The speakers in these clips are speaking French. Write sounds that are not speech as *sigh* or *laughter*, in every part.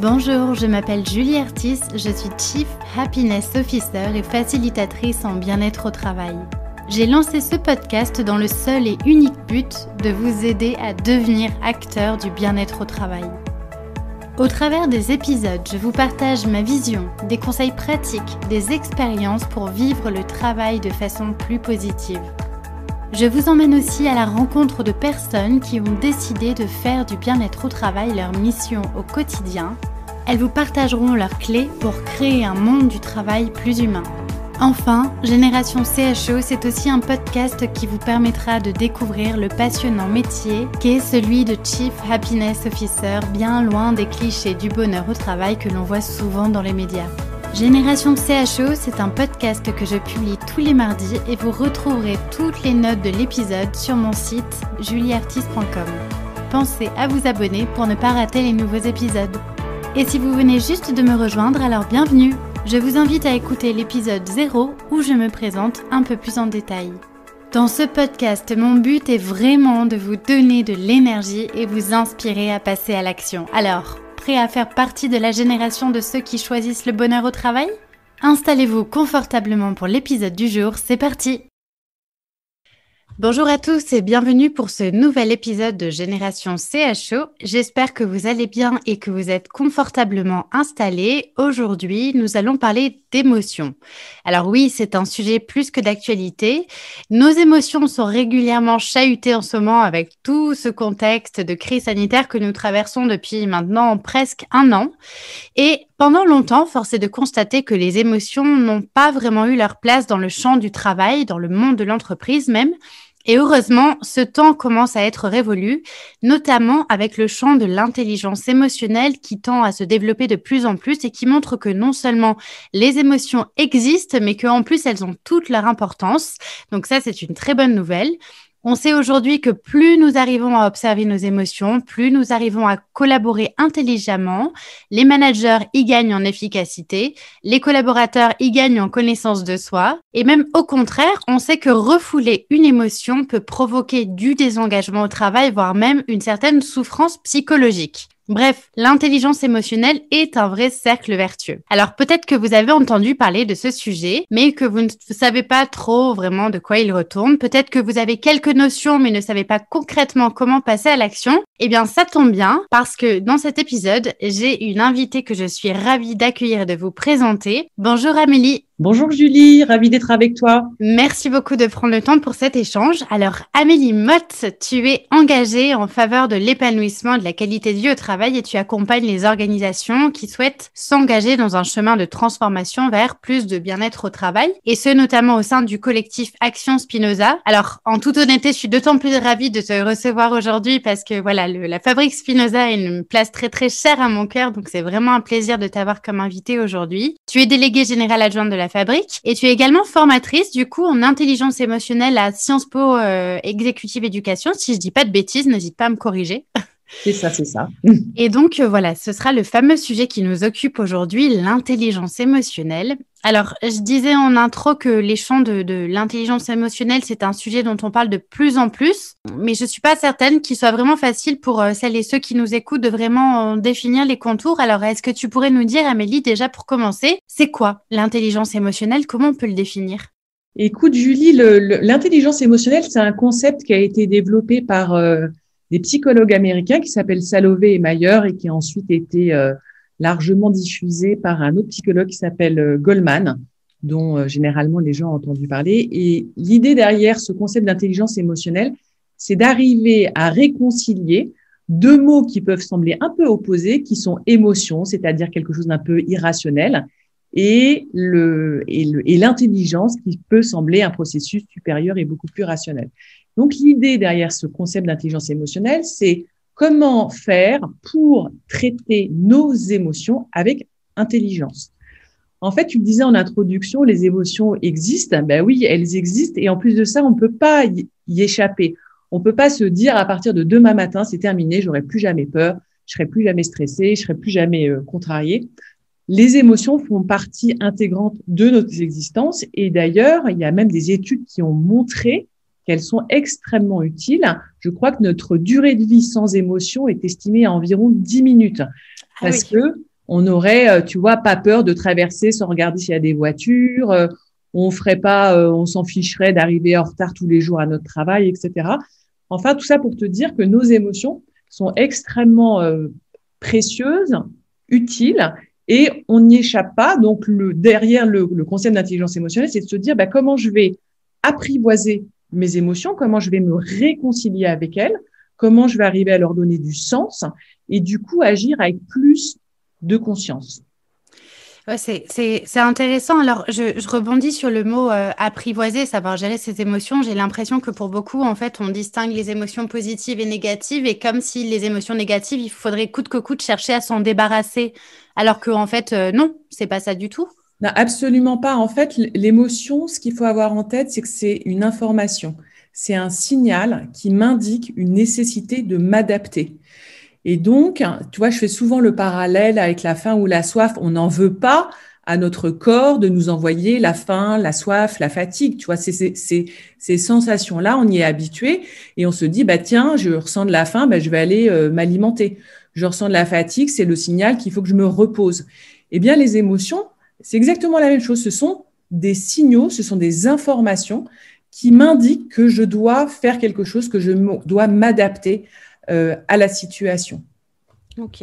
Bonjour, je m'appelle Julie Artis, je suis Chief Happiness Officer et facilitatrice en bien-être au travail. J'ai lancé ce podcast dans le seul et unique but de vous aider à devenir acteur du bien-être au travail. Au travers des épisodes, je vous partage ma vision, des conseils pratiques, des expériences pour vivre le travail de façon plus positive. Je vous emmène aussi à la rencontre de personnes qui ont décidé de faire du bien-être au travail leur mission au quotidien elles vous partageront leurs clés pour créer un monde du travail plus humain. Enfin, Génération CHO, c'est aussi un podcast qui vous permettra de découvrir le passionnant métier qu'est celui de Chief Happiness Officer, bien loin des clichés du bonheur au travail que l'on voit souvent dans les médias. Génération CHO, c'est un podcast que je publie tous les mardis et vous retrouverez toutes les notes de l'épisode sur mon site julieartiste.com. Pensez à vous abonner pour ne pas rater les nouveaux épisodes. Et si vous venez juste de me rejoindre, alors bienvenue Je vous invite à écouter l'épisode 0 où je me présente un peu plus en détail. Dans ce podcast, mon but est vraiment de vous donner de l'énergie et vous inspirer à passer à l'action. Alors, prêt à faire partie de la génération de ceux qui choisissent le bonheur au travail Installez-vous confortablement pour l'épisode du jour, c'est parti Bonjour à tous et bienvenue pour ce nouvel épisode de Génération CHO. J'espère que vous allez bien et que vous êtes confortablement installés. Aujourd'hui, nous allons parler d'émotions. Alors oui, c'est un sujet plus que d'actualité. Nos émotions sont régulièrement chahutées en ce moment avec tout ce contexte de crise sanitaire que nous traversons depuis maintenant presque un an. Et pendant longtemps, force est de constater que les émotions n'ont pas vraiment eu leur place dans le champ du travail, dans le monde de l'entreprise même et heureusement, ce temps commence à être révolu, notamment avec le champ de l'intelligence émotionnelle qui tend à se développer de plus en plus et qui montre que non seulement les émotions existent, mais qu'en plus elles ont toute leur importance. Donc ça, c'est une très bonne nouvelle. On sait aujourd'hui que plus nous arrivons à observer nos émotions, plus nous arrivons à collaborer intelligemment. Les managers y gagnent en efficacité, les collaborateurs y gagnent en connaissance de soi. Et même au contraire, on sait que refouler une émotion peut provoquer du désengagement au travail, voire même une certaine souffrance psychologique. Bref, l'intelligence émotionnelle est un vrai cercle vertueux. Alors peut-être que vous avez entendu parler de ce sujet, mais que vous ne savez pas trop vraiment de quoi il retourne. Peut-être que vous avez quelques notions, mais ne savez pas concrètement comment passer à l'action. Eh bien, ça tombe bien parce que dans cet épisode, j'ai une invitée que je suis ravie d'accueillir et de vous présenter. Bonjour Amélie. Bonjour Julie, ravie d'être avec toi. Merci beaucoup de prendre le temps pour cet échange. Alors Amélie Mott, tu es engagée en faveur de l'épanouissement de la qualité de vie au travail et tu accompagnes les organisations qui souhaitent s'engager dans un chemin de transformation vers plus de bien-être au travail et ce notamment au sein du collectif Action Spinoza. Alors en toute honnêteté, je suis d'autant plus ravie de te recevoir aujourd'hui parce que voilà, la fabrique Spinoza est une place très très chère à mon cœur donc c'est vraiment un plaisir de t'avoir comme invitée aujourd'hui. Tu es déléguée générale adjointe de la fabrique. Et tu es également formatrice, du coup, en intelligence émotionnelle à Sciences Po euh, Exécutive Éducation. Si je dis pas de bêtises, n'hésite pas à me corriger. *laughs* C'est ça, c'est ça. Et donc, euh, voilà, ce sera le fameux sujet qui nous occupe aujourd'hui, l'intelligence émotionnelle. Alors, je disais en intro que les champs de, l'intelligence émotionnelle, c'est un sujet dont on parle de plus en plus, mais je ne suis pas certaine qu'il soit vraiment facile pour euh, celles et ceux qui nous écoutent de vraiment définir les contours. Alors, est-ce que tu pourrais nous dire, Amélie, déjà pour commencer, c'est quoi l'intelligence émotionnelle Comment on peut le définir Écoute, Julie, l'intelligence émotionnelle, c'est un concept qui a été développé par euh, des psychologues américains qui s'appellent Salovey et Mayer et qui a ensuite été euh, largement diffusé par un autre psychologue qui s'appelle euh, Goldman, dont euh, généralement les gens ont entendu parler. Et l'idée derrière ce concept d'intelligence émotionnelle, c'est d'arriver à réconcilier deux mots qui peuvent sembler un peu opposés, qui sont émotion, c'est-à-dire quelque chose d'un peu irrationnel, et l'intelligence qui peut sembler un processus supérieur et beaucoup plus rationnel. Donc l'idée derrière ce concept d'intelligence émotionnelle, c'est comment faire pour traiter nos émotions avec intelligence. En fait, tu le disais en introduction, les émotions existent. Ben oui, elles existent. Et en plus de ça, on ne peut pas y échapper. On ne peut pas se dire à partir de demain matin, c'est terminé, j'aurai plus jamais peur, je serai plus jamais stressé, je serai plus jamais euh, contrariée. contrarié. Les émotions font partie intégrante de notre existence. Et d'ailleurs, il y a même des études qui ont montré qu'elles sont extrêmement utiles. Je crois que notre durée de vie sans émotion est estimée à environ 10 minutes. Ah Parce que on aurait, euh, tu vois, pas peur de traverser sans regarder s'il y a des voitures. Euh, on ferait pas, euh, on s'en ficherait d'arriver en retard tous les jours à notre travail, etc. Enfin, tout ça pour te dire que nos émotions sont extrêmement précieuses, utiles, et on n'y échappe pas. Donc, derrière le, concept d'intelligence émotionnelle, c'est de se dire bah, comment je vais apprivoiser mes émotions, comment je vais me réconcilier avec elles, comment je vais arriver à leur donner du sens et du coup agir avec plus de conscience. Ouais, c'est intéressant. Alors, je, je, rebondis sur le mot euh, apprivoiser, savoir gérer ses émotions. J'ai l'impression que pour beaucoup, en fait, on distingue les émotions positives et négatives, et comme si les émotions négatives, il faudrait coûte que coûte chercher à s'en débarrasser, alors que en fait, euh, non, c'est pas ça du tout. Non, absolument pas. En fait, l'émotion, ce qu'il faut avoir en tête, c'est que c'est une information. C'est un signal qui m'indique une nécessité de m'adapter. Et donc, tu vois, je fais souvent le parallèle avec la faim ou la soif. On n'en veut pas à notre corps de nous envoyer la faim, la soif, la fatigue. Tu vois, ces, ces sensations-là, on y est habitué et on se dit, bah tiens, je ressens de la faim, bah, je vais aller euh, m'alimenter. Je ressens de la fatigue, c'est le signal qu'il faut que je me repose. Eh bien, les émotions, c'est exactement la même chose. Ce sont des signaux, ce sont des informations qui m'indiquent que je dois faire quelque chose, que je dois m'adapter euh, à la situation. Ok.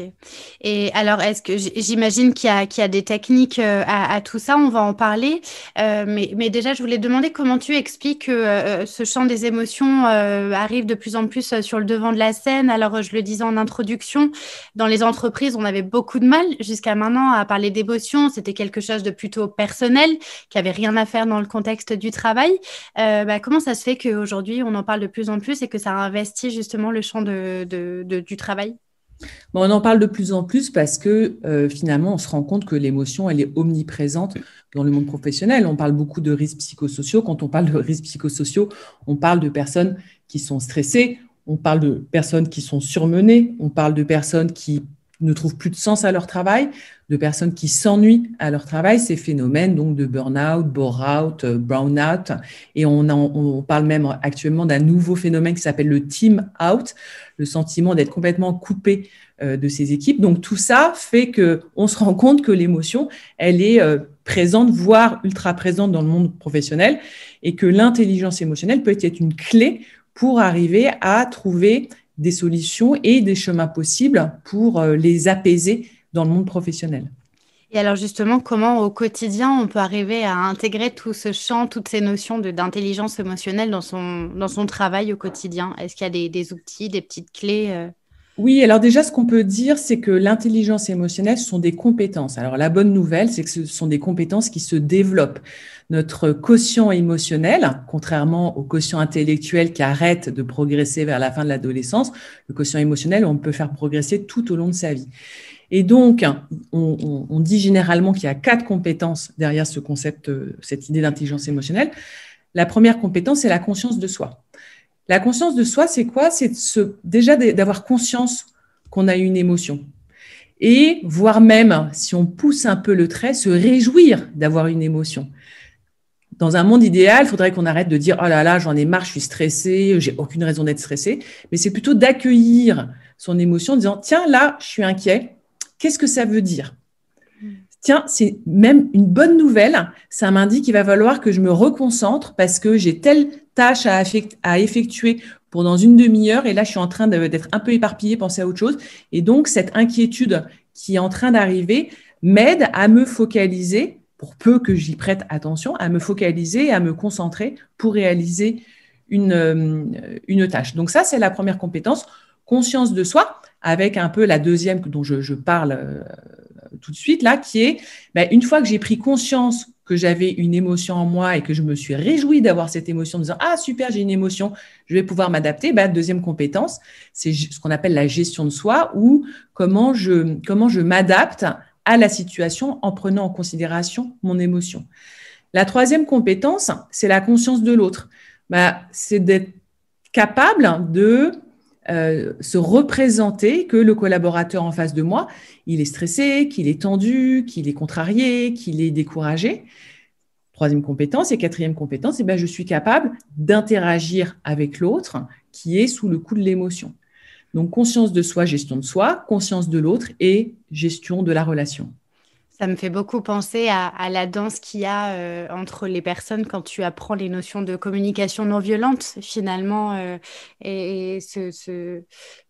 Et alors, est-ce que j'imagine qu'il y, qu y, a des techniques euh, à, tout ça On va en parler. Euh, mais, déjà, je voulais demander comment tu expliques que euh, ce champ des émotions arrive de plus en plus sur le devant de la scène. Alors, je le disais en introduction, dans les entreprises, on avait beaucoup de mal jusqu'à maintenant à parler d'émotions. C'était quelque chose de plutôt personnel, qui avait rien à faire dans le contexte du travail. Bah, comment ça se fait qu'aujourd'hui, on en parle de plus en plus et que ça investit justement le champ du travail on en parle de plus en plus parce que euh, finalement, on se rend compte que l'émotion, elle est omniprésente dans le monde professionnel. On parle beaucoup de risques psychosociaux. Quand on parle de risques psychosociaux, on parle de personnes qui sont stressées, on parle de personnes qui sont surmenées, on parle de personnes qui ne trouvent plus de sens à leur travail, de personnes qui s'ennuient à leur travail, ces phénomènes donc de burn-out, bore-out, euh, brown-out. Et on, en, parle même actuellement d'un nouveau phénomène qui s'appelle le team-out, le sentiment d'être complètement coupé euh, de ses équipes. Donc tout ça fait que on se rend compte que l'émotion, elle est euh, présente, voire ultra présente dans le monde professionnel, et que l'intelligence émotionnelle peut être une clé pour arriver à trouver des solutions et des chemins possibles pour euh, les apaiser dans le monde professionnel. Et alors justement, comment au quotidien on peut arriver à intégrer tout ce champ, toutes ces notions d'intelligence émotionnelle dans son, dans son travail au quotidien Est-ce qu'il y a des, des, outils, des petites clés euh? Oui, alors déjà, ce qu'on peut dire, c'est que l'intelligence émotionnelle, sont des compétences. Alors la bonne nouvelle, c'est que ce sont des compétences qui se développent. Notre quotient émotionnel, contrairement au quotient intellectuel qui arrête de progresser vers la fin de l'adolescence, le quotient émotionnel, on peut faire progresser tout au long de sa vie. Et donc, on, on dit généralement qu'il y a quatre compétences derrière ce concept, euh, cette idée d'intelligence émotionnelle. La première compétence, c'est la conscience de soi. La conscience de soi, c'est quoi C'est déjà d'avoir conscience qu'on a une émotion. Et voire même, si on pousse un peu le trait, se réjouir d'avoir une émotion. Dans un monde idéal, il faudrait qu'on arrête de dire ⁇ Oh là là, j'en ai marre, je suis stressée, j'ai aucune raison d'être stressée. » mais c'est plutôt d'accueillir son émotion en disant ⁇ Tiens, là, je suis inquiet, qu'est-ce que ça veut dire ?⁇ tiens, c'est même une bonne nouvelle, ça m'indique qu'il va falloir que je me reconcentre parce que j'ai tel tâche à, effectuer pour dans une demi-heure. Et là, je suis en train d'être un peu éparpillée, penser à autre chose. Et donc, cette inquiétude qui est en train d'arriver m'aide à me focaliser, pour peu que j'y prête attention, à me focaliser, et à me concentrer pour réaliser une, euh, tâche. Donc ça, c'est la première compétence, conscience de soi, avec un peu la deuxième dont je, parle euh, tout de suite, là, qui est, ben, une fois que j'ai pris conscience que j'avais une émotion en moi et que je me suis réjouie d'avoir cette émotion en disant Ah, super, j'ai une émotion, je vais pouvoir m'adapter. Bah, deuxième compétence, c'est ce qu'on appelle la gestion de soi ou comment je, comment je m'adapte à la situation en prenant en considération mon émotion. La troisième compétence, c'est la conscience de l'autre. Bah, c'est d'être capable de euh, se représenter que le collaborateur en face de moi, il est stressé, qu'il est tendu, qu'il est contrarié, qu'il est découragé. Troisième compétence et quatrième compétence, et eh bien je suis capable d'interagir avec l'autre qui est sous le coup de l'émotion. Donc conscience de soi, gestion de soi, conscience de l'autre et gestion de la relation. Ça me fait beaucoup penser à, la danse qu'il y a euh, entre les personnes quand tu apprends les notions de communication non violente, finalement. Euh, et, ce,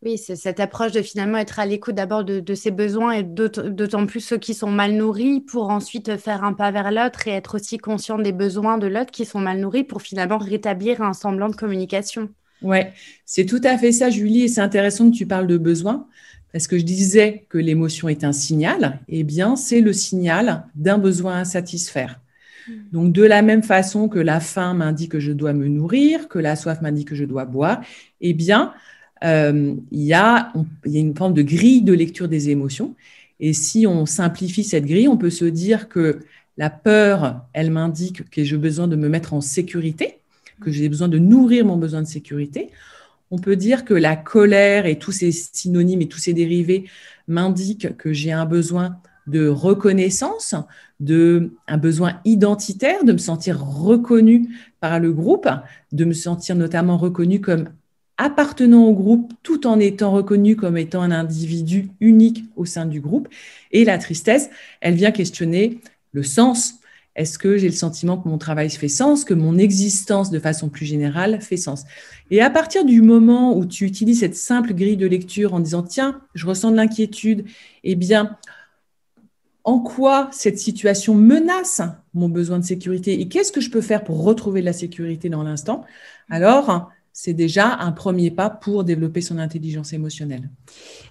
oui, cette approche de finalement être à l'écoute d'abord de, de, ses besoins et d'autant plus ceux qui sont mal nourris pour ensuite faire un pas vers l'autre et être aussi conscient des besoins de l'autre qui sont mal nourris pour finalement rétablir un semblant de communication. Oui, c'est tout à fait ça, Julie. Et c'est intéressant que tu parles de besoins parce que je disais que l'émotion est un signal, eh bien, c'est le signal d'un besoin à satisfaire. Hmm. Donc, de la même façon que la faim m'indique que je dois me nourrir, que la soif m'indique que je dois boire, eh bien, euh, il y, y, a une forme de grille de lecture des émotions. Et si on simplifie cette grille, on peut se dire que la peur, elle m'indique que j'ai besoin de me mettre en sécurité, que j'ai besoin de nourrir mon besoin de sécurité on peut dire que la colère et tous ses synonymes et tous ses dérivés m'indiquent que j'ai un besoin de reconnaissance, de un besoin identitaire, de me sentir reconnu par le groupe, de me sentir notamment reconnu comme appartenant au groupe tout en étant reconnu comme étant un individu unique au sein du groupe. Et la tristesse, elle vient questionner le sens, est-ce que j'ai le sentiment que mon travail fait sens, que mon existence de façon plus générale fait sens Et à partir du moment où tu utilises cette simple grille de lecture en disant, tiens, je ressens de l'inquiétude, eh bien, en quoi cette situation menace mon besoin de sécurité et qu'est-ce que je peux faire pour retrouver de la sécurité dans l'instant, alors c'est déjà un premier pas pour développer son intelligence émotionnelle.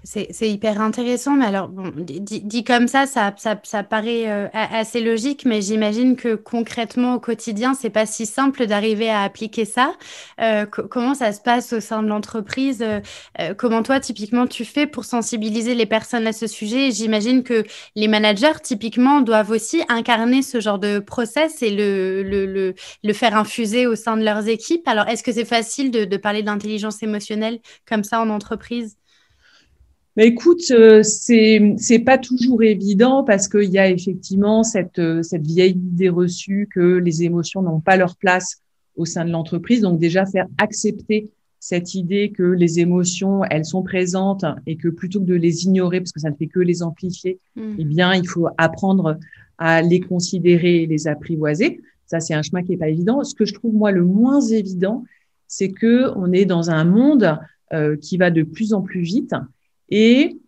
C'est hyper intéressant, mais alors, dit, comme ça, ça, paraît euh, assez logique, mais j'imagine que concrètement au quotidien, ce n'est pas si simple d'arriver à appliquer ça. Euh, comment ça se passe au sein de l'entreprise euh, Comment toi, typiquement, tu fais pour sensibiliser les personnes à ce sujet J'imagine que les managers, typiquement, doivent aussi incarner ce genre de process et le, le faire infuser au sein de leurs équipes. Alors, est-ce que c'est facile de de, parler d'intelligence émotionnelle comme ça en entreprise mais bah, écoute, euh, c'est c'est pas toujours évident parce qu'il y a effectivement euh, cette vieille idée reçue que les émotions n'ont pas leur place au sein de l'entreprise. Donc déjà faire accepter cette idée que les émotions elles sont présentes et que plutôt que de les ignorer parce que ça ne fait que les amplifier, hmm. eh bien il faut apprendre à les considérer et les apprivoiser. Ça c'est un chemin qui est pas évident. Ce que je trouve moi le moins évident, c'est que on est dans un monde euh, qui va de plus en plus vite et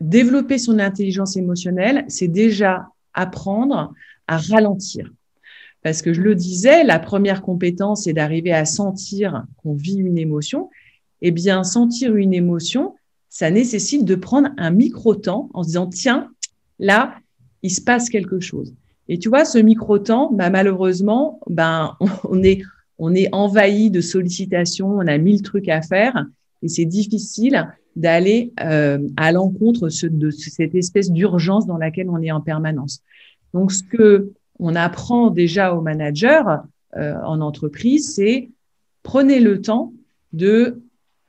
développer son intelligence émotionnelle, c'est déjà apprendre à ralentir. Parce que je le disais, la première compétence est d'arriver à sentir qu'on vit une émotion. Eh bien, sentir une émotion, ça nécessite de prendre un micro-temps en se disant, tiens, là, il se passe quelque chose. Et tu vois, ce micro-temps, bah, malheureusement, ben, *laughs* on est, on est envahi de sollicitations, on a mille trucs à faire et c'est difficile d'aller euh, à l'encontre de cette espèce d'urgence dans laquelle on est en permanence. Donc, ce que on apprend déjà aux managers euh, en entreprise, c'est prenez le temps de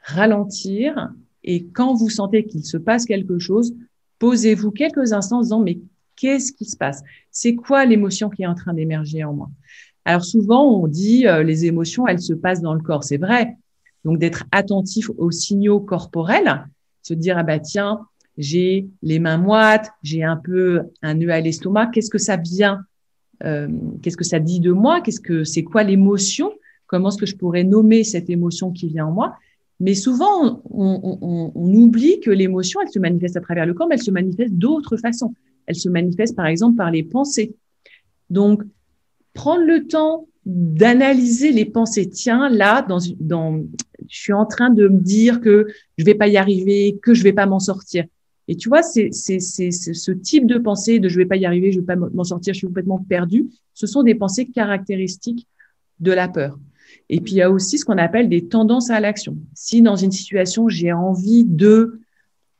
ralentir et quand vous sentez qu'il se passe quelque chose, posez-vous quelques instants en disant mais qu'est-ce qui se passe C'est quoi l'émotion qui est en train d'émerger en moi alors souvent, on dit euh, les émotions, elles se passent dans le corps, c'est vrai. Donc d'être attentif aux signaux corporels, se dire ah bah tiens, j'ai les mains moites, j'ai un peu un nœud à l'estomac, qu'est-ce que ça vient euh, Qu'est-ce que ça dit de moi Qu'est-ce que c'est quoi l'émotion Comment est-ce que je pourrais nommer cette émotion qui vient en moi mais souvent, on, on oublie que l'émotion, elle se manifeste à travers le corps, mais elle se manifeste d'autres façons. Elle se manifeste, par exemple, par les pensées. Donc, prendre le temps d'analyser les pensées. Tiens, là, dans, je suis en train de me dire que je vais pas y arriver, que je vais pas m'en sortir. Et tu vois, c'est ce type de pensée de je vais pas y arriver, je vais pas m'en sortir, je suis complètement perdu. Ce sont des pensées caractéristiques de la peur. Et puis il y a aussi ce qu'on appelle des tendances à l'action. Si dans une situation j'ai envie de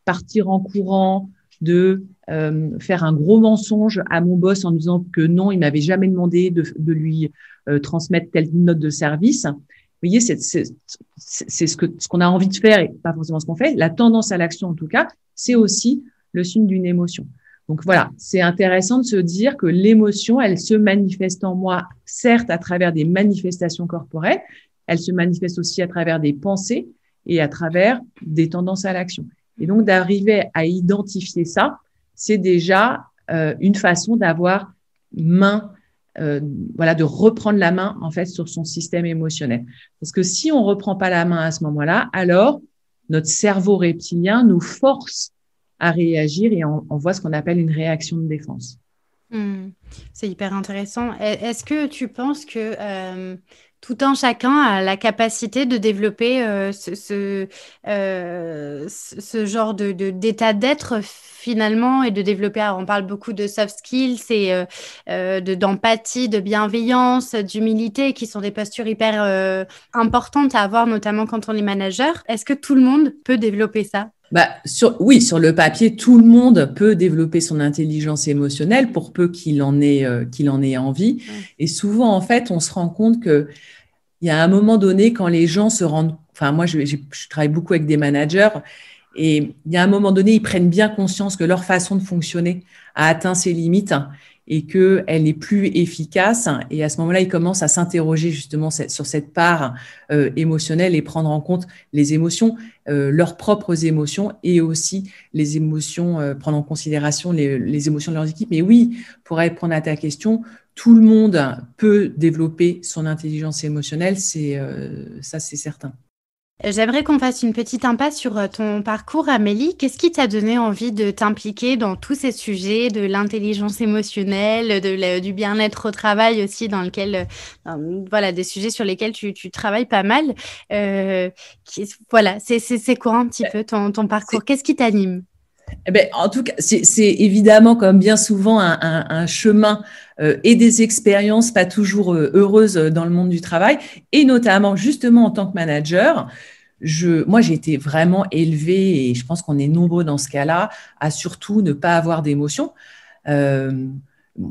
partir en courant, de euh, faire un gros mensonge à mon boss en disant que non, il m'avait jamais demandé de, lui euh, transmettre telle note de service. Vous voyez, c'est ce que ce qu'on a envie de faire et pas forcément ce qu'on fait. La tendance à l'action, en tout cas, c'est aussi le signe d'une émotion. Donc voilà, c'est intéressant de se dire que l'émotion, elle se manifeste en moi, certes à travers des manifestations corporelles, elle se manifeste aussi à travers des pensées et à travers des tendances à l'action. Et donc d'arriver à identifier ça, c'est déjà euh, une façon d'avoir main, euh, voilà, de reprendre la main en fait sur son système émotionnel. Parce que si on ne reprend pas la main à ce moment-là, alors notre cerveau reptilien nous force à réagir et on, voit ce qu'on appelle une réaction de défense. Hmm. C'est hyper intéressant. Est-ce que tu penses que euh, tout un chacun a la capacité de développer euh, euh, ce, ce, genre de, d'état d'être finalement et de développer, ah, on parle beaucoup de soft skills c'est euh, d'empathie, de bienveillance, d'humilité, qui sont des postures hyper importantes à avoir, notamment quand on est manager. Est-ce que tout le monde peut développer ça bah, sur, oui, sur le papier, tout le monde peut développer son intelligence émotionnelle pour peu qu'il en ait, euh, qu'il en ait envie. Et souvent, en fait, on se rend compte que il y a un moment donné quand les gens se rendent. Enfin, moi, je travaille beaucoup avec des managers et il y a un moment donné, ils prennent bien conscience que leur façon de fonctionner a atteint ses limites hein, et qu'elle n'est plus efficace. Et à ce moment-là, il commence à s'interroger justement sur cette part euh, émotionnelle et prendre en compte les émotions, euh, leurs propres émotions et aussi les émotions, euh, prendre en considération les, émotions de leurs équipes. Mais oui, pour répondre à ta question, tout le monde peut développer son intelligence émotionnelle, ça c'est certain. J'aimerais qu'on fasse une petite impasse sur euh, ton parcours, Amélie. Qu'est-ce qui t'a donné envie de t'impliquer dans tous ces sujets de l'intelligence émotionnelle, de du bien-être au travail aussi, dans lequel, euh, voilà, des sujets sur lesquels tu, travailles pas mal. Euh, voilà, c'est courant un petit euh, peu ton, ton parcours Qu'est-ce qui t'anime eh ben, en tout cas, c'est évidemment, comme bien souvent, un, chemin euh, et des expériences pas toujours euh, heureuses euh, dans le monde du travail, et notamment justement en tant que manager. moi, j'ai été vraiment élevée, et je pense qu'on est nombreux dans ce cas-là, à surtout ne pas avoir d'émotions.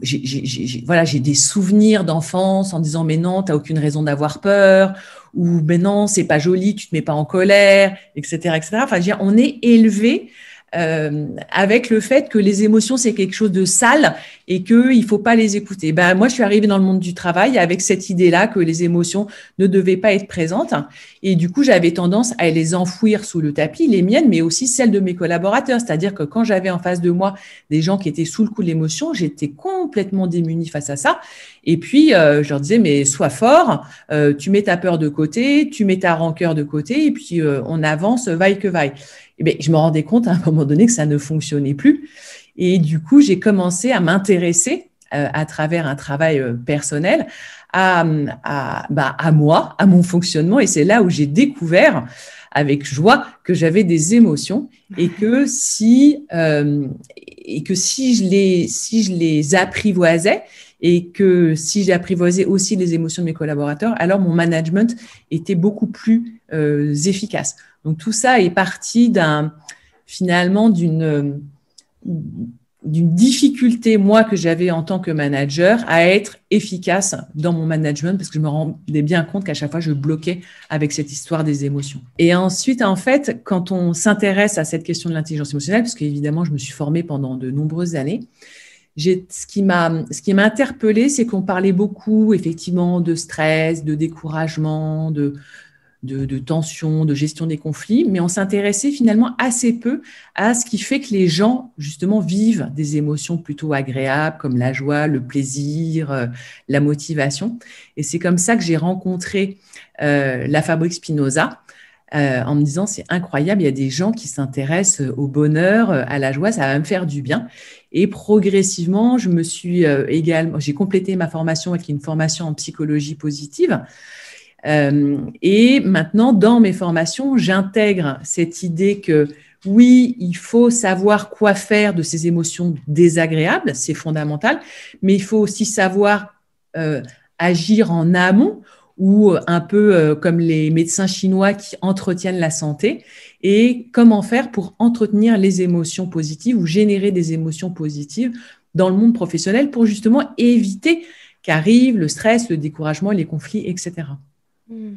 j'ai des souvenirs d'enfance en disant mais non, t'as aucune raison d'avoir peur, ou mais non, c'est pas joli, tu te mets pas en colère, etc., etc. Enfin, je veux dire, on est élevé euh, avec le fait que les émotions, c'est quelque chose de sale et qu'il ne faut pas les écouter. Ben, moi, je suis arrivée dans le monde du travail avec cette idée-là que les émotions ne devaient pas être présentes. Et du coup, j'avais tendance à les enfouir sous le tapis, les miennes, mais aussi celles de mes collaborateurs. C'est-à-dire que quand j'avais en face de moi des gens qui étaient sous le coup de l'émotion, j'étais complètement démunie face à ça. Et puis, euh, je leur disais, mais sois fort, euh, tu mets ta peur de côté, tu mets ta rancœur de côté, et puis euh, on avance vaille que vaille. Eh ben, je me rendais compte à un moment donné que ça ne fonctionnait plus. Et du coup, j'ai commencé à m'intéresser euh, à travers un travail euh, personnel à, à, bah, à, moi, à mon fonctionnement. Et c'est là où j'ai découvert avec joie que j'avais des émotions et que si, euh, et que si, je, les, si je les apprivoisais, et que si j'apprivoisais aussi les émotions de mes collaborateurs, alors mon management était beaucoup plus euh, efficace. Donc tout ça est parti finalement d'une difficulté, moi, que j'avais en tant que manager, à être efficace dans mon management, parce que je me rendais bien compte qu'à chaque fois, je bloquais avec cette histoire des émotions. Et ensuite, en fait, quand on s'intéresse à cette question de l'intelligence émotionnelle, parce qu'évidemment, je me suis formée pendant de nombreuses années, ce qui m'a ce qui m'a interpellée, c'est qu'on parlait beaucoup, effectivement, de stress, de découragement, de de, tension, de gestion des conflits, mais on s'intéressait finalement assez peu à ce qui fait que les gens, justement, vivent des émotions plutôt agréables, comme la joie, le plaisir, euh, la motivation. Et c'est comme ça que j'ai rencontré euh, la Fabrique Spinoza. Euh, en me disant c'est incroyable, il y a des gens qui s'intéressent au bonheur, à la joie, ça va me faire du bien. Et progressivement, je me suis également, j'ai complété ma formation avec une formation en psychologie positive euh, et maintenant, dans mes formations, j'intègre cette idée que oui, il faut savoir quoi faire de ces émotions désagréables, c'est fondamental, mais il faut aussi savoir euh, agir en amont ou euh, un peu comme les médecins chinois qui entretiennent la santé, et comment faire pour entretenir les émotions positives ou générer des émotions positives dans le monde professionnel pour justement éviter qu'arrive le stress, le découragement, les conflits, etc. Hmm.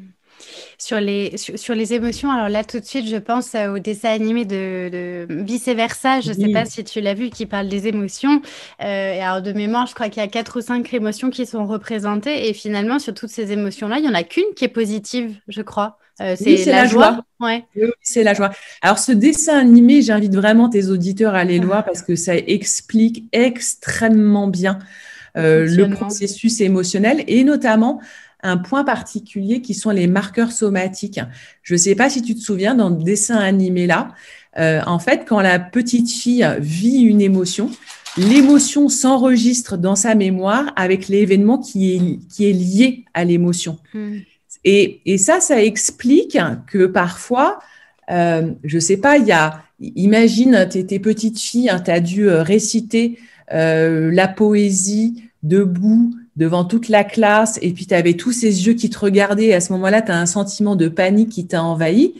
Sur les, sur, les émotions, alors là tout de suite, je pense euh, au dessin animé de, Vice Versa, je ne sais pas si tu l'as vu, qui parle des émotions. Euh, et alors de mémoire, je crois qu'il y a quatre ou cinq émotions qui sont représentées. Et finalement, sur toutes ces émotions-là, il n'y en a qu'une qui est positive, je crois. Euh, c'est la, joie. Oui, c'est la joie. Alors ce dessin animé, j'invite vraiment tes auditeurs à aller le voir parce que ça explique extrêmement bien. le processus émotionnel et notamment un point particulier qui sont les marqueurs somatiques. Je ne sais pas si tu te souviens dans le dessin animé là, euh, en fait, quand la petite fille vit une émotion, l'émotion s'enregistre dans sa mémoire avec l'événement qui est, qui est lié à l'émotion. Hmm. Et, ça, ça explique que parfois, je euh, je sais pas, il y imagine, tu étais petite fille, hein, tu as dû euh, réciter la poésie debout devant toute la classe et puis tu avais tous ces yeux qui te regardaient à ce moment-là, tu as un sentiment de panique qui t'a envahi,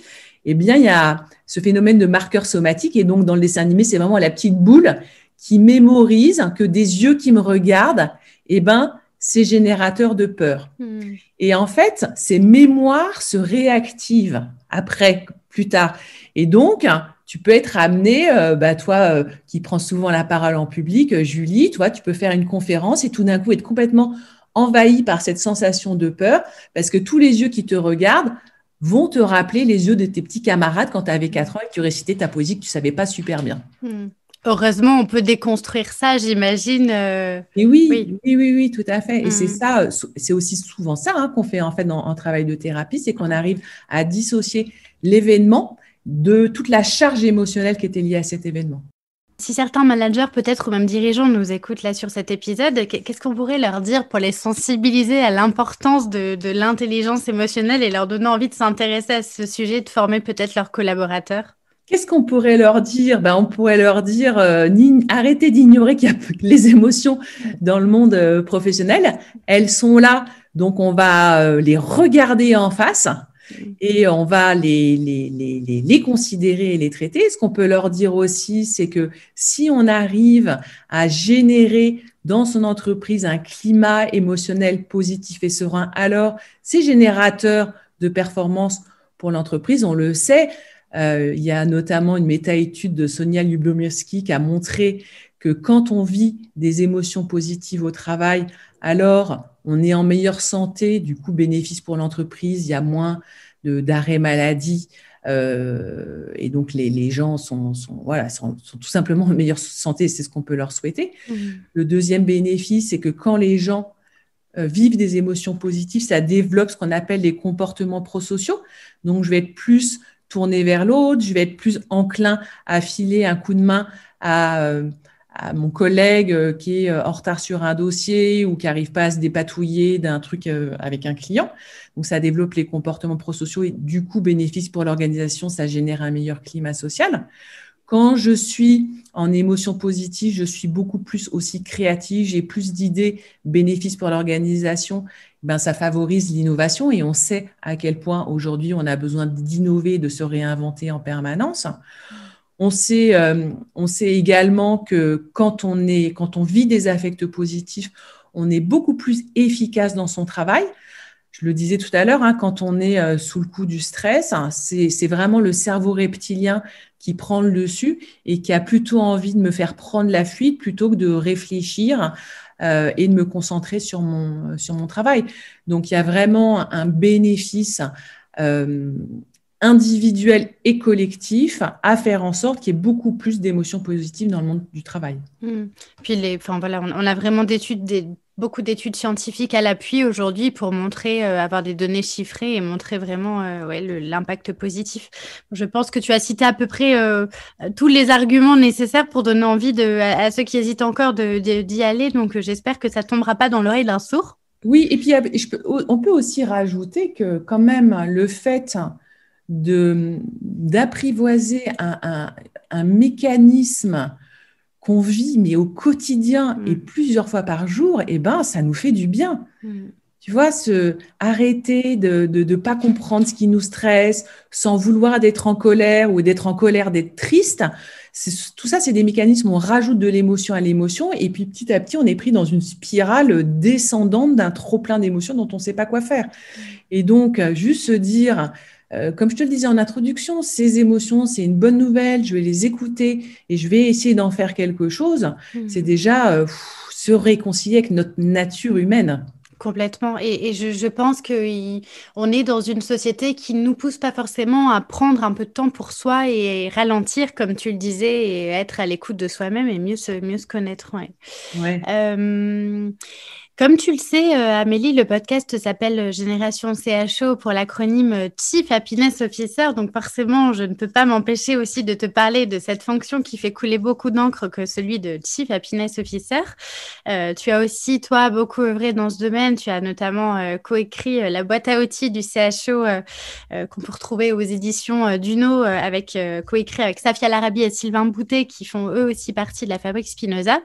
et eh bien, il y a ce phénomène de marqueur somatique et donc dans le dessin animé, c'est vraiment la petite boule qui mémorise que des yeux qui me regardent, et eh bien, c'est générateur de peur. Hmm. Et en fait, ces mémoires se réactivent après, plus tard. Et donc, tu peux être amené, euh, bah, toi euh, qui prends souvent la parole en public, euh, Julie, toi, tu peux faire une conférence et tout d'un coup être complètement envahi par cette sensation de peur parce que tous les yeux qui te regardent vont te rappeler les yeux de tes petits camarades quand tu avais 4 ans et que tu récitais ta poésie que tu savais pas super bien. Hmm. Heureusement, on peut déconstruire ça, j'imagine. oui, oui, oui, oui, tout à fait. Et c'est hmm. ça, c'est aussi souvent ça hein, qu'on fait en fait dans en travail de thérapie, c'est qu'on arrive à dissocier l'événement de toute la charge émotionnelle qui était liée à cet événement. Si certains managers, peut-être ou même dirigeants, nous écoutent là sur cet épisode, qu'est-ce qu'on pourrait leur dire pour les sensibiliser à l'importance de, l'intelligence émotionnelle et leur donner envie de s'intéresser à ce sujet, de former peut-être leurs collaborateurs Qu'est-ce qu'on pourrait leur dire ben, On pourrait leur dire euh, arrêtez d'ignorer qu'il y a *laughs* les émotions dans le monde euh, professionnel. Elles sont là, donc on va euh, les regarder en face et on va les, les, les, les, considérer et les traiter. Ce qu'on peut leur dire aussi, c'est que si on arrive à générer dans son entreprise un climat émotionnel positif et serein, alors c'est générateur de performance pour l'entreprise, on le sait. Euh, il y a notamment une méta-étude de Sonia Lublomirski qui a montré que quand on vit des émotions positives au travail, alors on est en meilleure santé, du coup, bénéfice pour l'entreprise, il y a moins d'arrêts maladie. Euh, et donc, les, gens sont, voilà, sont, tout simplement en meilleure santé, c'est ce qu'on peut leur souhaiter. Mmh. Le deuxième bénéfice, c'est que quand les gens euh, vivent des émotions positives, ça développe ce qu'on appelle les comportements prosociaux. Donc, je vais être plus tourné vers l'autre, je vais être plus enclin à filer un coup de main à, euh, à mon collègue euh, qui est euh, en retard sur un dossier ou qui n'arrive pas à se dépatouiller d'un truc euh, avec un client. Donc ça développe les comportements prosociaux et du coup bénéfice pour l'organisation, ça génère un meilleur climat social. Quand je suis en émotion positive, je suis beaucoup plus aussi créative, j'ai plus d'idées, bénéfices pour l'organisation, ben ça favorise l'innovation et on sait à quel point aujourd'hui on a besoin d'innover, de se réinventer en permanence. Euh, on sait, également que quand on, vit des affects positifs, on est beaucoup plus efficace dans son travail. Je le disais tout à l'heure, hein, quand on est euh, sous le coup du stress, hein, c'est vraiment le cerveau reptilien qui prend le dessus et qui a plutôt envie de me faire prendre la fuite plutôt que de réfléchir euh, et de me concentrer sur mon, travail. Donc il y a vraiment un bénéfice individuel et collectif à faire en sorte qu'il y ait beaucoup plus d'émotions positives dans le monde du travail. Hmm. Puis les, enfin voilà, on, a vraiment des, beaucoup d'études scientifiques à l'appui aujourd'hui pour montrer, euh, avoir des données chiffrées et montrer vraiment euh, ouais, l'impact positif. Je pense que tu as cité à peu près euh, tous les arguments nécessaires pour donner envie de, à, ceux qui hésitent encore d'y aller. Donc j'espère que ça tombera pas dans l'oreille d'un sourd. Oui, et puis ah, on peut aussi rajouter que quand même le fait d'apprivoiser un, mécanisme qu'on vit, mais au quotidien mm. et plusieurs fois par jour, et eh ben, ça nous fait du bien. Mm. Tu vois, se arrêter de ne pas comprendre ce qui nous stresse, sans vouloir d'être en colère ou d'être en colère, d'être triste, tout ça, c'est des mécanismes on rajoute de l'émotion à l'émotion, et puis petit à petit, on est pris dans une spirale descendante d'un trop plein d'émotions dont on ne sait pas quoi faire. Mm. Et donc, euh, juste se dire, euh, comme je te le disais en introduction, ces émotions, c'est une bonne nouvelle, je vais les écouter et je vais essayer d'en faire quelque chose, hmm. c'est déjà euh, se réconcilier avec notre nature humaine. Complètement. Et, je, pense qu'on est dans une société qui ne nous pousse pas forcément à prendre un peu de temps pour soi et ralentir, comme tu le disais, et être à l'écoute de soi-même et mieux se, mieux se connaître. Ouais. Euh, comme tu le sais, euh, Amélie, le podcast s'appelle Génération CHO pour l'acronyme Chief Happiness Officer. Donc forcément, je ne peux pas m'empêcher aussi de te parler de cette fonction qui fait couler beaucoup d'encre que celui de Chief Happiness Officer. Euh, tu as aussi, toi, beaucoup œuvré dans ce domaine. Tu as notamment euh, coécrit la boîte à outils du CHO qu'on peut retrouver aux éditions Duno, avec coécrit avec Safia Larabi et Sylvain Boutet, qui font eux aussi partie de la fabrique Spinoza.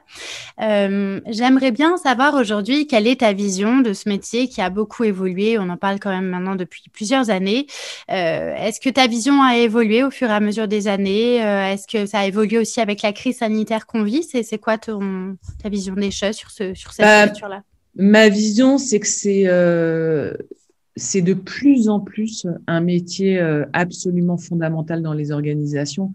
J'aimerais bien savoir aujourd'hui quelle est ta vision de ce métier qui a beaucoup évolué On en parle quand même maintenant depuis plusieurs années. Euh, est-ce que ta vision a évolué au fur et à mesure des années euh, Est-ce que ça a évolué aussi avec la crise sanitaire qu'on vit C'est quoi ton, ta vision des choses sur, ce, sur cette bah, là Ma vision, c'est que c'est euh, de plus en plus un métier euh, absolument fondamental dans les organisations.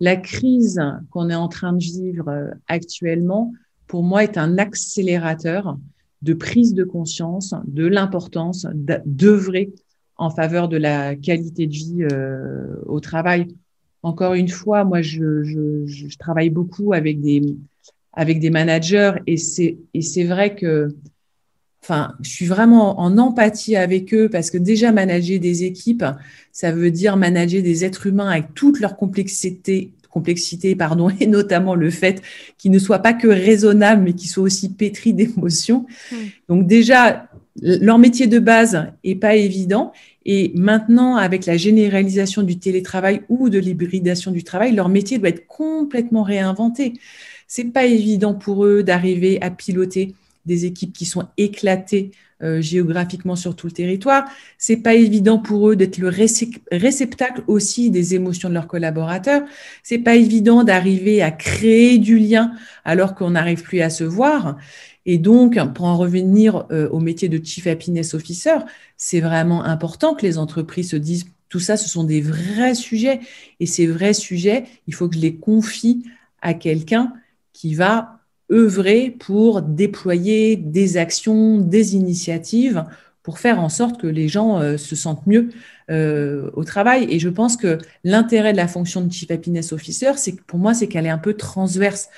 La crise qu'on est en train de vivre actuellement, pour moi, est un accélérateur de prise de conscience de l'importance d'œuvrer en faveur de la qualité de vie euh, au travail. Encore une fois, moi, je, travaille beaucoup avec des, avec des managers et c'est vrai que enfin, je suis vraiment en empathie avec eux parce que déjà manager des équipes, ça veut dire manager des êtres humains avec toute leur complexité complexité, pardon, *laughs* et notamment le fait qu'ils ne soient pas que raisonnable, mais qu'ils soient aussi pétri *laughs* d'émotions. Hmm. Donc déjà, leur métier de base est pas évident. Et maintenant, avec la généralisation du télétravail ou de l'hybridation du travail, leur métier doit être complètement réinventé. C'est pas évident pour eux d'arriver à piloter des équipes qui sont éclatées euh, géographiquement sur tout le territoire. C'est pas évident pour eux d'être le réceptacle aussi des émotions de leurs collaborateurs. C'est pas évident d'arriver à créer du lien alors qu'on n'arrive plus à se voir. Et donc, pour en revenir euh, au métier de Chief Happiness Officer, c'est vraiment important que les entreprises se disent tout ça, ce sont des vrais sujets. Et ces vrais sujets, il faut que je les confie à quelqu'un qui va œuvrer pour déployer des actions, des initiatives pour faire en sorte que les gens euh, se sentent mieux euh, au travail. Et je pense que l'intérêt de la fonction de Chief Happiness Officer, c'est pour moi, c'est qu'elle est un peu transverse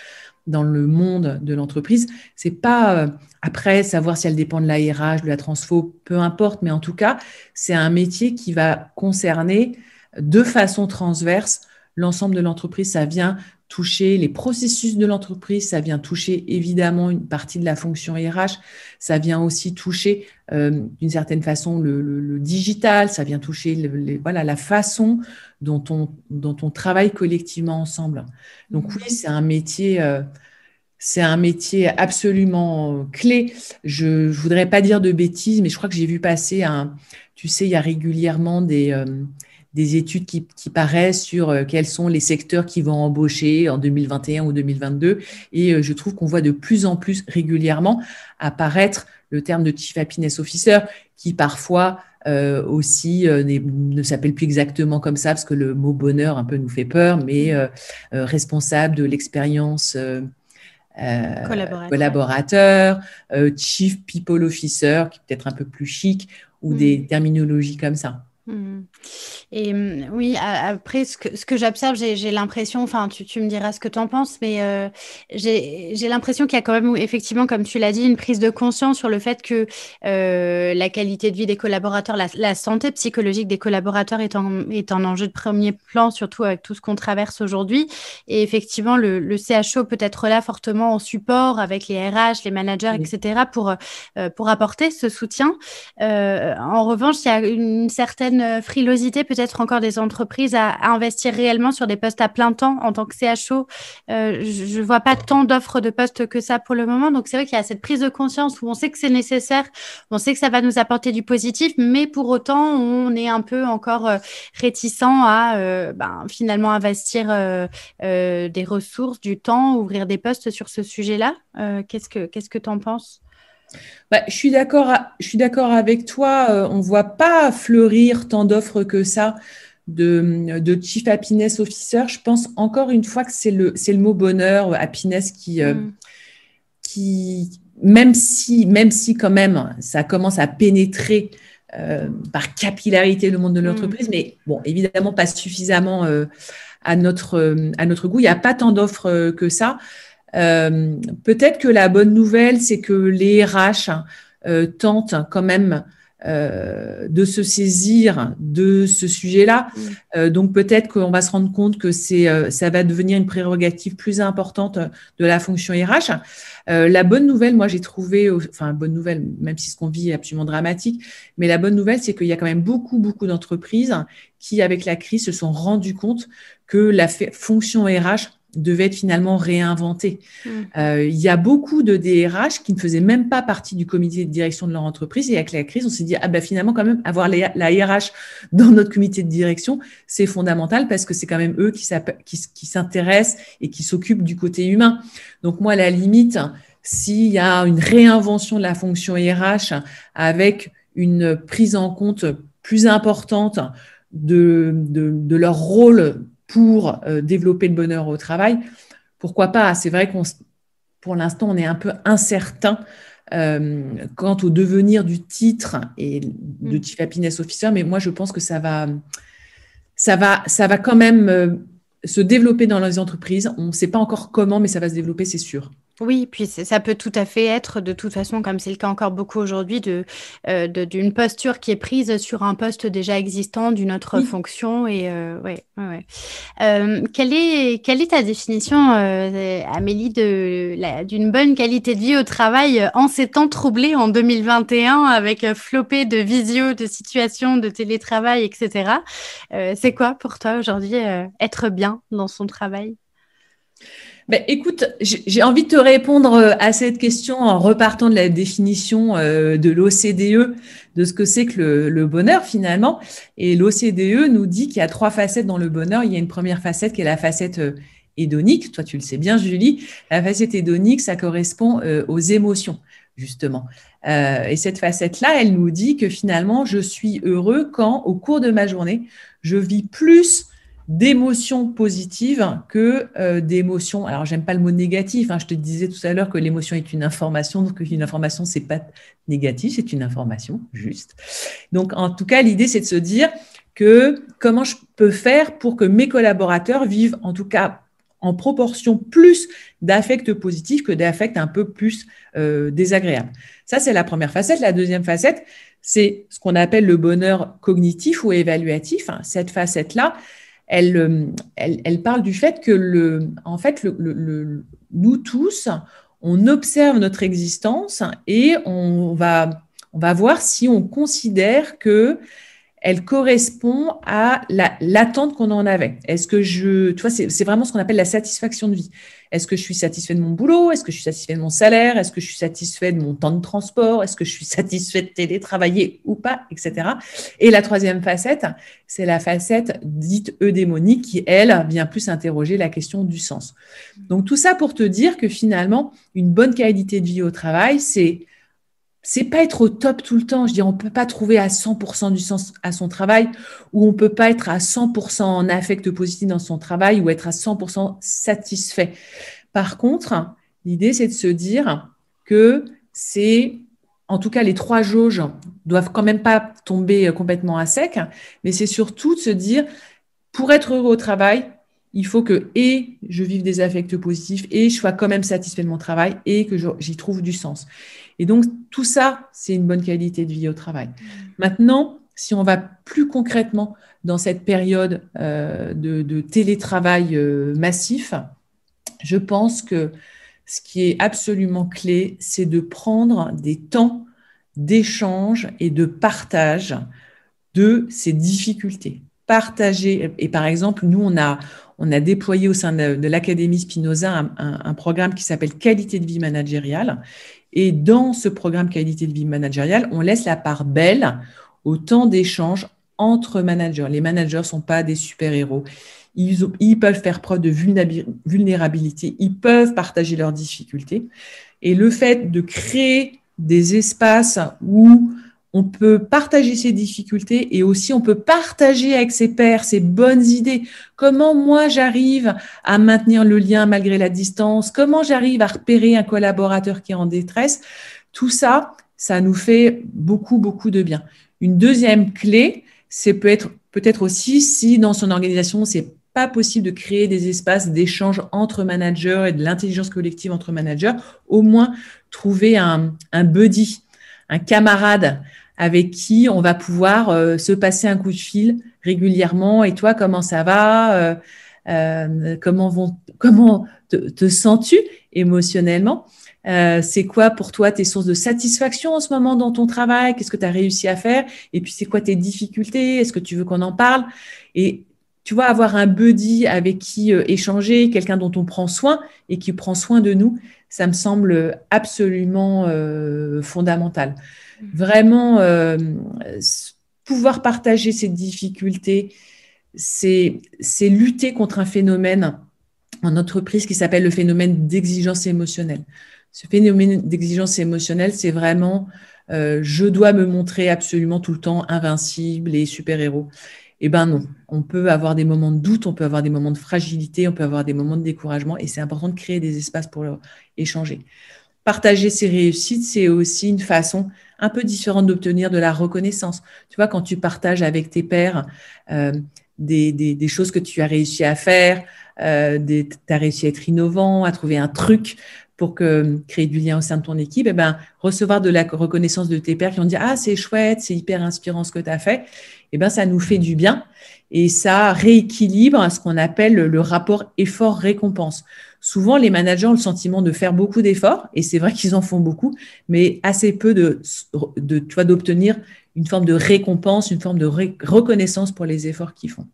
dans le monde de l'entreprise. C'est pas euh, après savoir si elle dépend de l'ARH, de la transfo, peu importe, mais en tout cas, c'est un métier qui va concerner de façon transverse l'ensemble de l'entreprise. Ça vient toucher les processus de l'entreprise, ça vient toucher évidemment une partie de la fonction RH, ça vient aussi toucher euh, d'une certaine façon le, digital, ça vient toucher voilà, la façon dont on, dont on travaille collectivement ensemble. Donc mhm. oui, c'est un métier... Euh, c'est un métier absolument euh, clé. Je ne voudrais pas dire de bêtises, mais je crois que j'ai vu passer un. Tu sais, il y a régulièrement des, des études qui, paraissent sur euh, quels sont les secteurs qui vont embaucher en 2021 ou 2022. Et euh, je trouve qu'on voit de plus en plus régulièrement apparaître le terme de Chief Happiness Officer, qui parfois euh, aussi ne s'appelle plus exactement comme ça, parce que le mot bonheur un peu nous fait peur, mais responsable de l'expérience. collaborateur, chief people officer, qui est peut-être un peu plus chic, ou mm. des terminologies comme ça. Mm. Et mm, oui, après, ce que, j'observe, j'ai l'impression, enfin, tu, me diras ce que tu en penses, mais euh, j'ai l'impression qu'il y a quand même, effectivement, comme tu l'as dit, une prise de conscience sur le fait que euh, la qualité de vie des collaborateurs, la, santé psychologique des collaborateurs est en, est en enjeu de premier plan, surtout avec tout ce qu'on traverse aujourd'hui. Et effectivement, le, CHO peut être là fortement en support avec les RH, les managers, etc., pour, euh, pour apporter ce soutien. en revanche, il y a une certaine frilosité peut-être encore des entreprises à, investir réellement sur des postes à plein temps en tant que CHO. Euh, je ne vois pas tant d'offres de postes que ça pour le moment. Donc c'est vrai qu'il y a cette prise de conscience où on sait que c'est nécessaire, on sait que ça va nous apporter du positif, mais pour autant on est un peu encore euh, réticent à euh, ben, finalement investir des ressources, du temps, ouvrir des postes sur ce sujet-là. qu'est-ce que qu'est-ce que tu en penses bah, je suis d'accord. avec toi. Euh, on ne voit pas fleurir tant d'offres que ça de, Chief Happiness Officer. Je pense encore une fois que c'est le le mot bonheur, happiness euh, mm. qui même si même si quand même ça commence à pénétrer euh, par capillarité le monde de mm. l'entreprise, mais bon, évidemment pas suffisamment à, notre, à notre goût. Il n'y a pas tant d'offres que ça. Euh, peut-être que la bonne nouvelle, c'est que les RH euh, tentent quand même euh, de se saisir de ce sujet-là. Mmh. donc peut-être qu'on va se rendre compte que c'est ça va devenir une prérogative plus importante de la fonction RH. la bonne nouvelle, moi j'ai trouvé, enfin bonne nouvelle, même si ce qu'on vit est absolument dramatique, mais la bonne nouvelle, c'est qu'il y a quand même beaucoup beaucoup d'entreprises qui, avec la crise, se sont rendues compte que la fonction RH devait être finalement réinventé. Mm. Euh, il y a beaucoup de DRH qui ne faisaient même pas partie du comité de direction de leur entreprise et avec la crise, on s'est dit ah bah finalement quand même avoir la RH dans notre comité de direction, c'est fondamental parce que c'est quand même eux qui, s'intéressent et qui s'occupent du côté humain. Donc moi la limite, s'il y a une réinvention de la fonction RH avec une prise en compte plus importante de, de, de leur rôle pour euh, développer le bonheur au travail, pourquoi pas C'est vrai qu'on, pour l'instant, on est un peu incertain euh, quant au devenir du titre et de mm. Chief Happiness Officer, mais moi, je pense que ça va, ça va, ça va quand même euh, se développer dans les entreprises. On ne sait pas encore comment, mais ça va se développer, c'est sûr. Oui, puis ça peut tout à fait être, de toute façon, comme c'est le cas encore beaucoup aujourd'hui, de, euh, d'une posture qui est prise sur un poste déjà existant, d'une autre fonction. Et euh, ouais, euh, quelle, est, quelle est ta définition, Amélie, d'une bonne qualité de vie au travail en ces temps troublés en 2021 avec flopé de visio, de situation, de télétravail, etc. c'est quoi pour toi aujourd'hui être bien dans son travail bah, écoute, j'ai envie de te répondre euh, à cette question en repartant de la définition euh, de l'OCDE, de ce que c'est que le, le, bonheur finalement. Et l'OCDE nous dit qu'il y a trois facettes dans le bonheur. Il y a une première facette qui est la facette euh, hédonique. Toi, tu le sais bien, Julie. La facette hédonique, ça correspond aux émotions, justement. et cette facette-là, elle nous dit que finalement, je suis heureux quand, au cours de ma journée, je vis plus d'émotions positives que euh, d'émotions. Alors j'aime pas le mot négatif. Hein, je te disais tout à l'heure que l'émotion est une information, donc une information c'est pas négatif, c'est une information juste. Donc en tout cas l'idée c'est de se dire que comment je peux faire pour que mes collaborateurs vivent en tout cas en proportion plus d'affects positifs que d'affects un peu plus euh, désagréables. Ça, c'est la première facette. La deuxième facette, c'est ce qu'on appelle le bonheur cognitif ou évaluatif. Hein. Cette facette-là, euh, elle, elle, parle du fait que le, en fait, nous tous, on observe notre existence et on va, voir si on considère que elle correspond à l'attente qu'on en avait. Est-ce que je, tu vois, c'est vraiment ce qu'on appelle la satisfaction de vie. Est-ce que je suis satisfait de mon boulot Est-ce que je suis satisfait de mon salaire Est-ce que je suis satisfait de mon temps de transport Est-ce que je suis *laughs* satisfait de télétravailler ou pas Etc. Et la troisième facette, c'est la facette dite eudémonique qui, elle, vient plus interroger la question du sens. Donc tout ça pour te dire que finalement, une bonne qualité de vie au travail, c'est c'est pas être au top tout le temps. Je dis, on peut pas trouver à 100% du sens à son travail, ou on peut pas être à 100% en affect positif dans son travail, ou être à 100% satisfait. Par contre, l'idée, c'est de se dire que c'est, en tout cas, les trois jauges doivent quand même pas tomber euh, complètement à sec, mais c'est surtout de se dire, pour être heureux au travail, il faut que et je vive des affects positifs et je sois quand même satisfait de mon travail et que j'y trouve du sens. Et donc, tout ça, c'est une bonne qualité de vie au travail. Maintenant, si on va plus concrètement dans cette période euh, de, télétravail euh, massif, je pense que ce qui est absolument clé, c'est de prendre des temps d'échange et de partage de ces difficultés. Partager, et par exemple, nous, on a, on a déployé au sein de, l'Académie Spinoza un, programme qui s'appelle Qualité de vie managériale et dans ce programme qualité de vie managériale, on laisse la part belle au temps d'échange entre managers. Les managers ne sont pas des super-héros. Ils, ils peuvent faire preuve de vulnérabilité, ils peuvent partager leurs difficultés. Et le fait de créer des espaces où on peut partager ses difficultés et aussi on peut partager avec ses pairs ses bonnes idées. Comment moi j'arrive à maintenir le lien malgré la distance Comment j'arrive à repérer un collaborateur qui est en détresse Tout ça, ça nous fait beaucoup, beaucoup de bien. Une deuxième clé, c'est peut-être peut-être aussi si dans son organisation, c'est pas possible de créer des espaces d'échange entre managers et de l'intelligence collective entre managers, au moins trouver un buddy, un camarade, avec qui on va pouvoir euh, se passer un coup de fil régulièrement. Et toi, comment ça va euh, euh, Comment vont Comment te, sens-tu émotionnellement c'est quoi pour toi tes sources de satisfaction en ce moment dans ton travail Qu'est-ce que tu as réussi à faire Et puis c'est quoi tes difficultés Est-ce que tu veux qu'on en parle Et tu vois, avoir un buddy avec qui échanger, quelqu'un dont on prend soin et qui prend soin de nous, ça me semble absolument fondamental. Vraiment, euh, pouvoir partager ses difficultés, c'est lutter contre un phénomène en entreprise qui s'appelle le phénomène d'exigence émotionnelle. Ce phénomène d'exigence émotionnelle, c'est vraiment euh, je dois me montrer absolument tout le temps invincible et super-héros. Eh bien non, on peut avoir des moments de doute, on peut avoir des moments de fragilité, on peut avoir des moments de découragement et c'est important de créer des espaces pour échanger partager ses réussites, c'est aussi une façon un peu différente d'obtenir de la reconnaissance. Tu vois, quand tu partages avec tes pères euh, des, choses que tu as réussi à faire, euh, tu as réussi à être innovant, à trouver un truc pour que, créer du lien au sein de ton équipe, et eh ben, recevoir de la reconnaissance de tes pères qui ont dit Ah, c'est chouette, c'est hyper inspirant ce que tu as fait, et eh ben, ça nous fait du bien et ça rééquilibre ce qu'on appelle le rapport effort-récompense souvent les managers ont le sentiment de faire beaucoup d'efforts, et c'est vrai qu'ils en font beaucoup, mais assez peu de, de d'obtenir une forme de récompense, une forme de reconnaissance pour les efforts qu'ils font.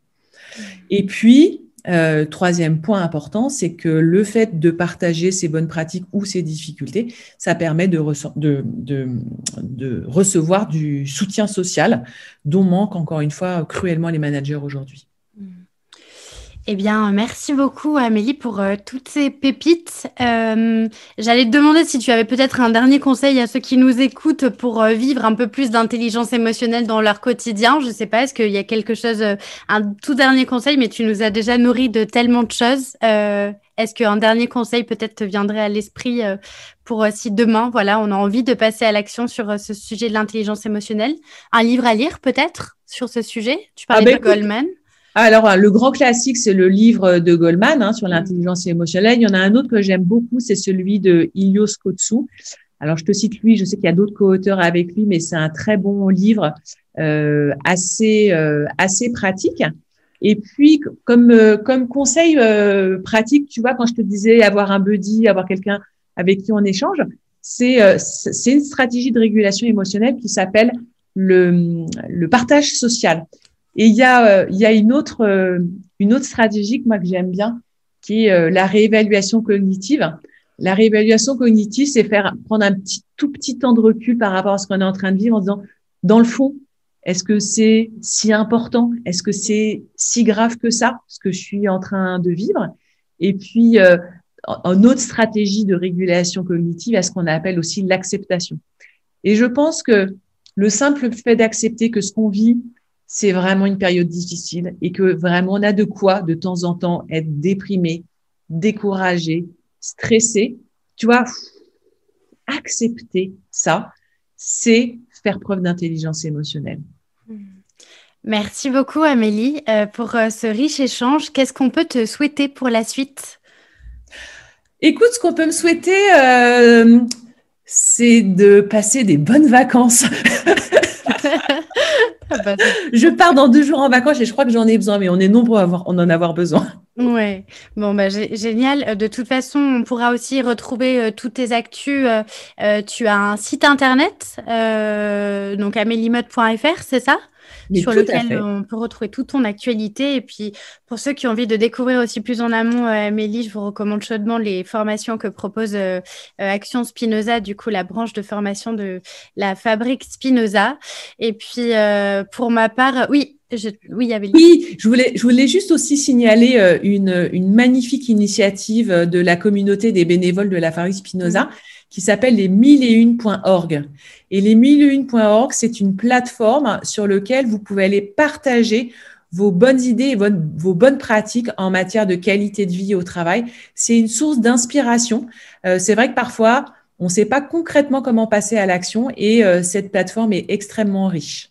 Et puis, euh, troisième point important, c'est que le fait de partager ses bonnes pratiques ou ses difficultés, ça permet de, de recevoir du soutien social dont manquent encore une fois cruellement les managers aujourd'hui. Eh bien, merci beaucoup Amélie pour euh, toutes ces pépites. Euh, J'allais te demander si tu avais peut-être un dernier conseil à ceux qui nous écoutent pour euh, vivre un peu plus d'intelligence émotionnelle dans leur quotidien. Je ne sais pas, est-ce qu'il y a quelque chose, euh, un tout dernier conseil, mais tu nous as déjà nourri de tellement de choses. est-ce qu'un dernier conseil peut-être te viendrait à l'esprit pour si demain, voilà, on a envie de passer à l'action sur ce sujet de l'intelligence émotionnelle Un livre à lire peut-être sur ce sujet Tu ah parlais bah de Goldman. Ah, alors, euh, le grand classique, c'est le livre de Goldman hein, sur mm. l'intelligence émotionnelle. Il y en a un autre que j'aime beaucoup, c'est celui de Ilios Kotsu. Alors, je te cite lui, je sais qu'il y a d'autres co-auteurs avec lui, mais c'est un très bon livre, euh, assez, euh, assez pratique. Et puis, comme, comme conseil pratique, tu vois, quand je te disais avoir un buddy, avoir quelqu'un avec qui on échange, c'est c'est une stratégie de régulation émotionnelle qui s'appelle le, le partage social. Et il y a, euh, il y a une, autre, euh, une autre stratégie que moi que j'aime bien, qui est euh, la réévaluation cognitive. La réévaluation cognitive, c'est faire prendre un petit, tout petit temps de recul par rapport à ce qu'on est en train de vivre en disant, dans le fond, est-ce que c'est si important Est-ce que c'est si grave que ça, ce que je suis en train de vivre Et puis, euh, une autre stratégie de régulation cognitive, est ce qu'on appelle aussi l'acceptation. Et je pense que le simple fait d'accepter que ce qu'on vit, c'est vraiment une période difficile et que vraiment on a de quoi de temps en temps être déprimé, découragé, stressé. Tu vois, accepter ça, c'est faire preuve d'intelligence émotionnelle. Hmm. Merci beaucoup Amélie euh, pour euh, ce riche échange. Qu'est-ce qu'on peut te souhaiter pour la suite Écoute, ce qu'on peut me souhaiter, euh, c'est de passer des bonnes vacances. *laughs* *laughs* Ah bah, je pars dans deux jours en vacances et je crois que j'en ai besoin, mais on est nombreux à avoir, en avoir besoin. Ouais, bon bah génial. Euh, de toute façon, on pourra aussi retrouver euh, toutes tes actus. Euh, tu as un site internet, donc amélimode.fr, c'est ça Sur lequel on peut retrouver toute ton actualité. Et puis, pour ceux qui ont envie de découvrir aussi plus en amont Amélie, je vous recommande chaudement les formations que propose Action Spinoza, du coup la branche de formation de la fabrique Spinoza. Et puis, pour ma part, oui, oui, Oui, je voulais, je voulais juste aussi signaler euh, une, magnifique initiative euh, de la communauté des bénévoles de la Faris Spinoza mm. qui s'appelle les 1001.org. Et les 1001.org, c'est une plateforme sur laquelle vous pouvez aller partager vos bonnes idées et vos bonnes pratiques en matière de qualité de vie au travail. C'est une source d'inspiration. Euh, c'est vrai que parfois, on ne sait pas concrètement comment passer à l'action et cette plateforme est extrêmement riche.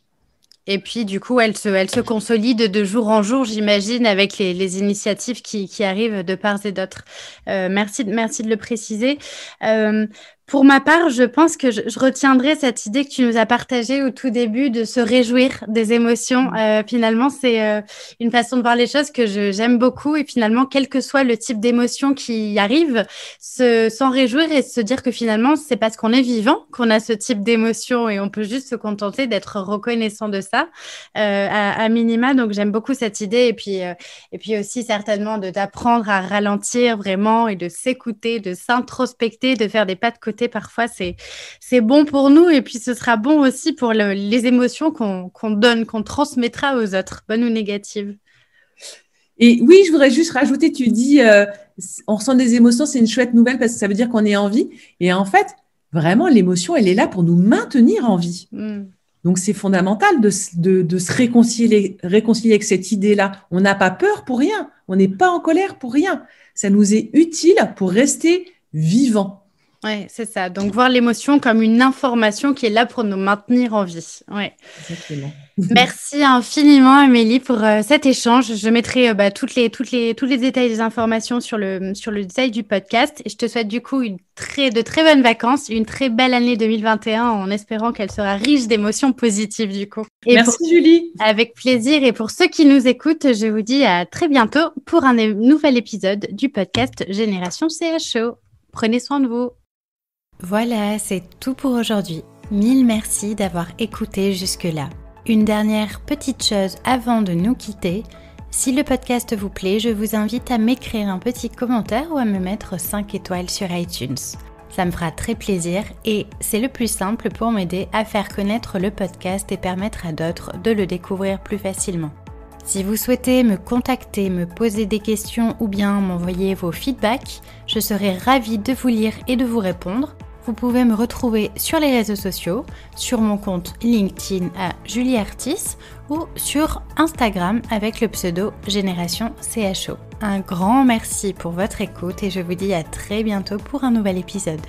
Et puis, du coup, elle se, elle se consolide de jour en jour, j'imagine, avec les, initiatives qui, arrivent de part et d'autre. Euh, merci, merci de le préciser. Euh, pour ma part, je pense que je, retiendrai cette idée que tu nous as partagée au tout début de se réjouir des émotions. Mm. Euh, finalement, c'est euh, une façon de voir les choses que j'aime beaucoup. Et finalement, quel que soit le type d'émotion qui arrive, s'en réjouir et se dire que finalement, c'est parce qu'on est vivant qu'on a ce type d'émotion et on peut juste se contenter d'être reconnaissant de ça euh, à, minima. Donc, j'aime beaucoup cette idée. Et puis, euh, et puis aussi, certainement, de d'apprendre à ralentir vraiment et de s'écouter, de s'introspecter, de faire des pas de côté parfois, c'est, bon pour nous et puis ce sera bon aussi pour les émotions qu'on, donne, qu'on transmettra aux autres, bonnes ou négatives. Et oui, je voudrais juste rajouter, tu dis, euh, on ressent des émotions, c'est une chouette nouvelle parce que ça veut dire qu'on est en vie. Et en fait, vraiment, l'émotion, elle est là pour nous maintenir en vie. Mm. Donc, c'est fondamental de, se réconcilier, réconcilier avec cette idée-là. On n'a pas peur pour rien. On n'est pas en colère pour rien. Ça nous est utile pour rester vivant. Oui, c'est ça. Donc, voir l'émotion comme une information qui est là pour nous maintenir en vie. Ouais. Exactement. *laughs* Merci infiniment, Amélie, pour euh, cet échange. Je mettrai euh, bah, toutes les, toutes les, tous les détails des informations sur le, sur le détail du podcast. Et je te souhaite du coup une très, de très bonnes vacances, une très belle année 2021 en espérant qu'elle sera riche d'émotions positives du coup. Merci Julie. Avec plaisir. Et pour ceux qui nous écoutent, je vous dis à très bientôt pour un nouvel épisode du podcast Génération CHO. Prenez soin de vous. Voilà, c'est tout pour aujourd'hui. Mille merci d'avoir écouté jusque-là. Une dernière petite chose avant de nous quitter. Si le podcast vous plaît, je vous invite à m'écrire un petit commentaire ou à me mettre 5 étoiles sur iTunes. Ça me fera très plaisir et c'est le plus simple pour m'aider à faire connaître le podcast et permettre à d'autres de le découvrir plus facilement. Si vous souhaitez me contacter, me poser des questions ou bien m'envoyer vos feedbacks, je serai ravie de vous lire et de vous répondre vous pouvez me retrouver sur les réseaux sociaux, sur mon compte LinkedIn à Julie Artis ou sur Instagram avec le pseudo Génération CHO. Un grand merci pour votre écoute et je vous dis à très bientôt pour un nouvel épisode.